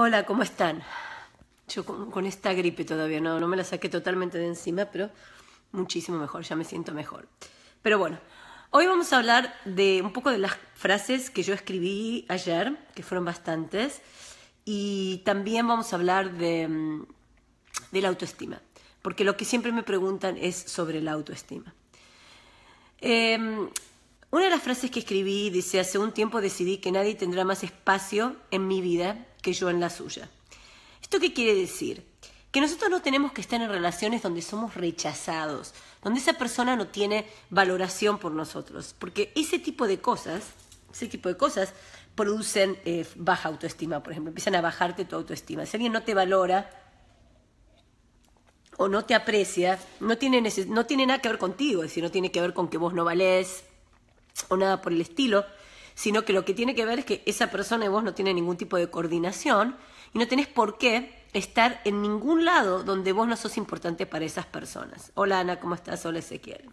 Hola, ¿cómo están? Yo con, esta gripe todavía no, no me la saqué totalmente de encima, pero muchísimo mejor, ya me siento mejor. Pero bueno, hoy vamos a hablar de un poco de las frases que yo escribí ayer, que fueron bastantes, y también vamos a hablar de, mm, la autoestima, porque lo que siempre me preguntan es sobre la autoestima. Em, una de las frases que escribí dice, hace un tiempo decidí que nadie tendrá más espacio en mi vida yo en la suya. ¿Esto qué quiere decir? Que nosotros no tenemos que estar en relaciones donde somos rechazados, donde esa persona no tiene valoración por nosotros, porque ese tipo de cosas, ese tipo de cosas producen eh, baja autoestima, por ejemplo, empiezan a bajarte tu autoestima. Si alguien no te valora o no te aprecia, no tiene, no tiene nada que ver contigo, es decir, no tiene que ver con que vos no valés o nada por el estilo, sino que lo que tiene que ver es que esa persona y vos no tiene ningún tipo de coordinación y no tenés por qué estar en ningún lado donde vos no sos importante para esas personas. Hola Ana, ¿cómo estás? Hola Ezequiel.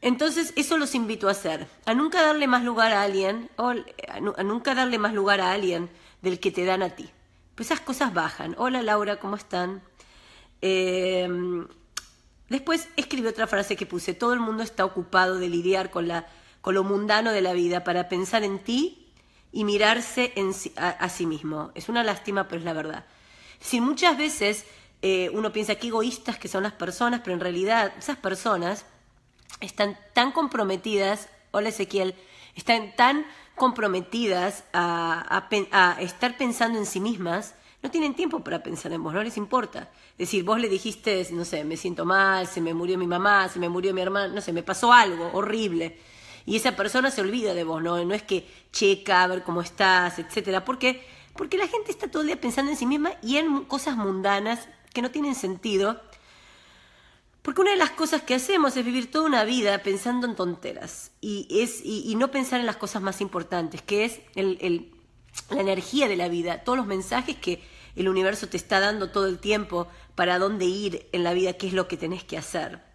Entonces, eso los invito a hacer, a nunca darle más lugar a alguien, a, nunca darle más lugar a alguien del que te dan a ti. Pues esas cosas bajan. Hola Laura, ¿cómo están? Em, después escribí otra frase que puse, todo el mundo está ocupado de lidiar con la con lo mundano de la vida para pensar en ti y mirarse a, sí mismo. Es una lástima, pero es la verdad. Si muchas veces eh, uno piensa qué egoístas que son las personas, pero en realidad esas personas están tan comprometidas, hola Ezequiel, están tan comprometidas a, estar pensando en sí mismas no tienen tiempo para pensar en vos, no les importa. Es decir, vos le dijiste, no sé, me siento mal, se me murió mi mamá, se me murió mi hermano no sé, me pasó algo horrible y esa persona se olvida de vos, ¿no? No es que checa a ver cómo estás, etcétera. ¿Por qué? Porque la gente está todo el día pensando en sí misma y en cosas mundanas que no tienen sentido. Porque una de las cosas que hacemos es vivir toda una vida pensando en tonteras y, es, y, no pensar en las cosas más importantes, que es la energía de la vida, todos los mensajes que el universo te está dando todo el tiempo para dónde ir en la vida, qué es lo que tenés que hacer.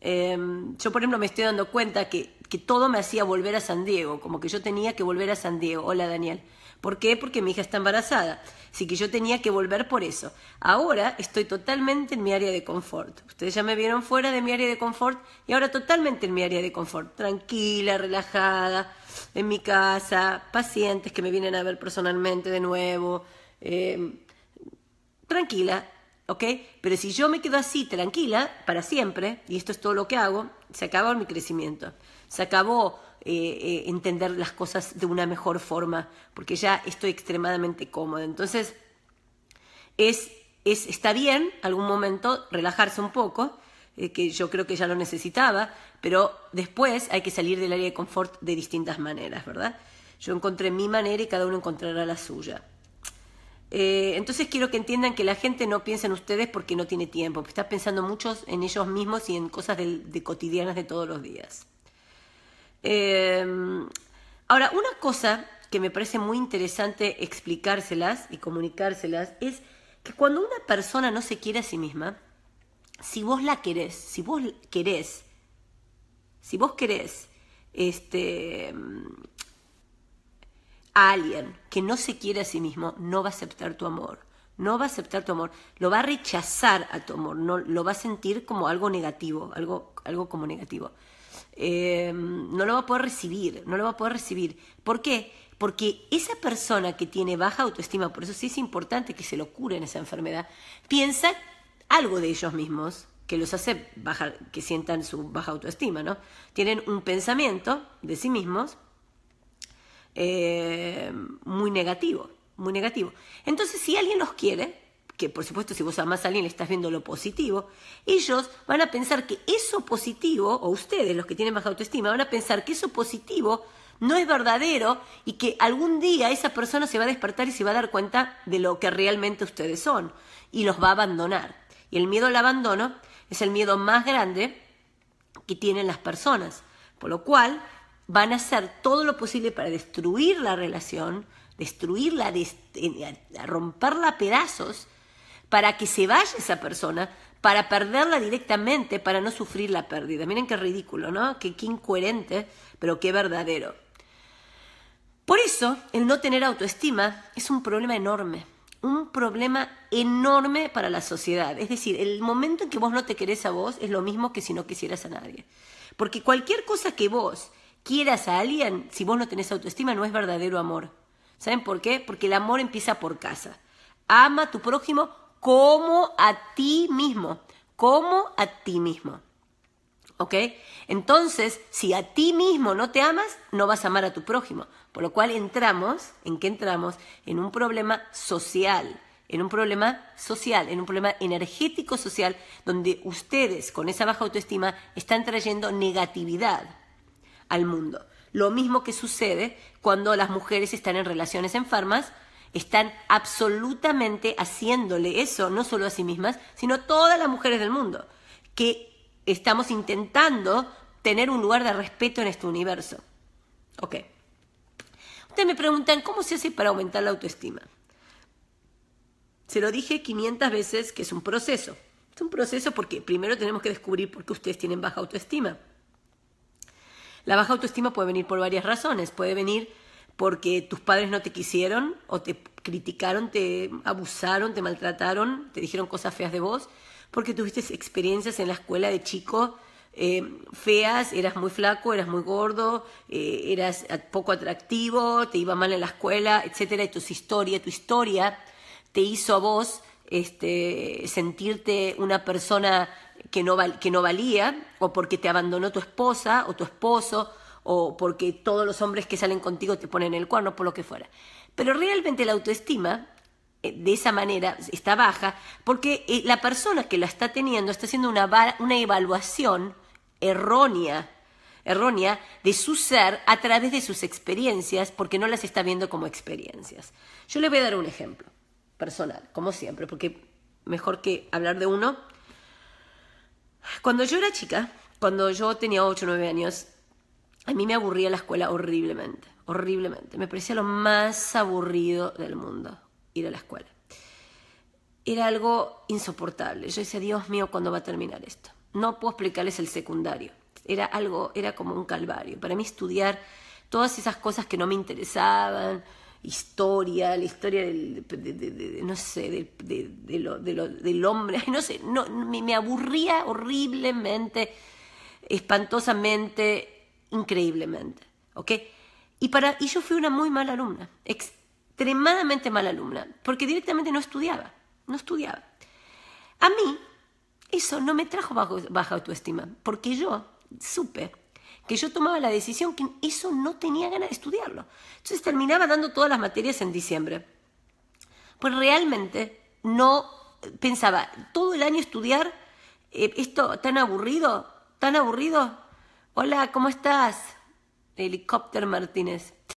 Em, yo, por ejemplo, me estoy dando cuenta que, todo me hacía volver a San Diego, como que yo tenía que volver a San Diego. Hola, Daniel. ¿Por qué? Porque mi hija está embarazada. Así que yo tenía que volver por eso. Ahora estoy totalmente en mi área de confort. Ustedes ya me vieron fuera de mi área de confort y ahora totalmente en mi área de confort. Tranquila, relajada, en mi casa, pacientes que me vienen a ver personalmente de nuevo. Em, tranquila, pero si yo me quedo así tranquila para siempre, y esto es todo lo que hago, se acabó mi crecimiento, se acabó eh, eh, entender las cosas de una mejor forma, porque ya estoy extremadamente cómoda. Entonces, es, es, está bien algún momento relajarse un poco, eh, que yo creo que ya lo necesitaba, pero después hay que salir del área de confort de distintas maneras, ¿verdad? Yo encontré mi manera y cada uno encontrará la suya. Eh, entonces quiero que entiendan que la gente no piensa en ustedes porque no tiene tiempo, está pensando mucho en ellos mismos y en cosas de, cotidianas de todos los días. Eh, ahora, una cosa que me parece muy interesante explicárselas y comunicárselas es que cuando una persona no se quiere a sí misma, si vos la querés, si vos querés, si vos querés, este, alguien que no se quiere a sí mismo, no va a aceptar tu amor. No va a aceptar tu amor, lo va a rechazar a tu amor, no, lo va a sentir como algo negativo, algo, algo como negativo. Eh, no lo va a poder recibir, no lo va a poder recibir. ¿Por qué? Porque esa persona que tiene baja autoestima, por eso sí es importante que se lo en esa enfermedad, piensa algo de ellos mismos que los hace bajar, que sientan su baja autoestima, ¿no? Tienen un pensamiento de sí mismos eh, muy negativo, muy negativo. Entonces, si alguien los quiere, que por supuesto si vos amás a alguien le estás viendo lo positivo, ellos van a pensar que eso positivo, o ustedes los que tienen baja autoestima, van a pensar que eso positivo no es verdadero y que algún día esa persona se va a despertar y se va a dar cuenta de lo que realmente ustedes son y los va a abandonar. Y el miedo al abandono es el miedo más grande que tienen las personas. Por lo cual, van a hacer todo lo posible para destruir la relación, destruirla, romperla a pedazos, para que se vaya esa persona, para perderla directamente, para no sufrir la pérdida. Miren qué ridículo, ¿no? qué incoherente, pero qué verdadero. Por eso, el no tener autoestima es un problema enorme, un problema enorme para la sociedad. Es decir, el momento en que vos no te querés a vos es lo mismo que si no quisieras a nadie. Porque cualquier cosa que vos quieras a alguien, si vos no tenés autoestima, no es verdadero amor. ¿Saben por qué? Porque el amor empieza por casa. Ama a tu prójimo como a ti mismo, como a ti mismo. ¿Ok? Entonces, si a ti mismo no te amas, no vas a amar a tu prójimo. Por lo cual entramos, ¿en qué entramos? En un problema social, en un problema social, en un problema energético social, donde ustedes con esa baja autoestima están trayendo negatividad al mundo. Lo mismo que sucede cuando las mujeres están en relaciones enfermas, están absolutamente haciéndole eso, no solo a sí mismas, sino a todas las mujeres del mundo, que estamos intentando tener un lugar de respeto en este universo. Ok. Ustedes me preguntan, ¿cómo se hace para aumentar la autoestima? Se lo dije 500 veces que es un proceso. Es un proceso porque primero tenemos que descubrir por qué ustedes tienen baja autoestima. La baja autoestima puede venir por varias razones. Puede venir porque tus padres no te quisieron o te criticaron, te abusaron, te maltrataron, te dijeron cosas feas de vos, porque tuviste experiencias en la escuela de chico eh, feas, eras muy flaco, eras muy gordo, eh, eras poco atractivo, te iba mal en la escuela, etcétera, y tus historia, tu historia te hizo a vos este, sentirte una persona que no, valía, o porque te abandonó tu esposa o tu esposo, o porque todos los hombres que salen contigo te ponen el cuerno, por lo que fuera. Pero realmente la autoestima eh, de esa manera está baja porque eh, la persona que la está teniendo está haciendo una, una evaluación errónea errónea de su ser a través de sus experiencias porque no las está viendo como experiencias. Yo le voy a dar un ejemplo personal, como siempre, porque mejor que hablar de uno, cuando yo era chica, cuando yo tenía 8 o 9 años, a mí me aburría la escuela horriblemente, horriblemente. Me parecía lo más aburrido del mundo ir a la escuela. Era algo insoportable. Yo decía, Dios mío, ¿cuándo va a terminar esto? No puedo explicarles el secundario. Era algo, era como un calvario. Para mí estudiar todas esas cosas que no me interesaban, historia, la historia del, de, no sé, del hombre, no sé, no, me, aburría horriblemente, espantosamente, increíblemente, ¿ok? Y, para, y yo fui una muy mala alumna, extremadamente mala alumna, porque directamente no estudiaba, no estudiaba. A mí eso no me trajo bajo, baja autoestima, porque yo supe que yo tomaba la decisión que eso no tenía ganas de estudiarlo. Entonces terminaba dando todas las materias en diciembre. Pues realmente no pensaba, todo el año estudiar eh, esto tan aburrido, tan aburrido. Hola, ¿cómo estás? Helicóptero Martínez.